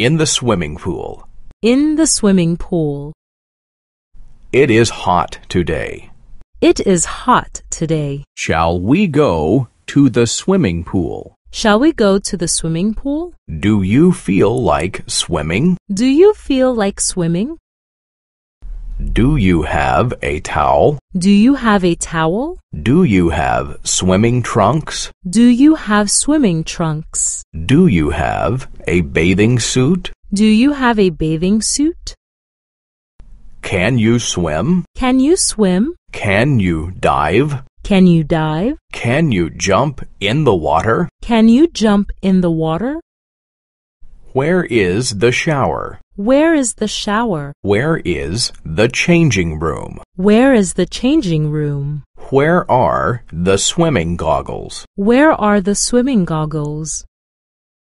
In the swimming pool. In the swimming pool. It is hot today. It is hot today. Shall we go to the swimming pool? Shall we go to the swimming pool? Do you feel like swimming? Do you feel like swimming? Do you have a towel? Do you have a towel? Do you have swimming trunks? Do you have swimming trunks? Do you have a bathing suit? Do you have a bathing suit? Can you swim? Can you swim? Can you dive? Can you dive? Can you jump in the water? Can you jump in the water? Where is the shower? Where is the shower? Where is the changing room? Where is the changing room? Where are the swimming goggles? Where are the swimming goggles?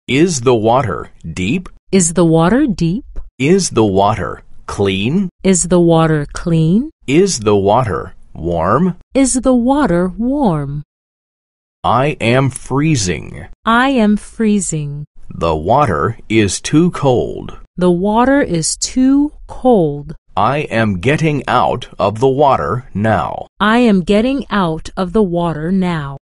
Is the water deep? Is the water deep? Is the water clean? Is the water clean? Is the water warm? Is the water warm? I am freezing. I am freezing. The water is too cold. The water is too cold. I am getting out of the water now. I am getting out of the water now.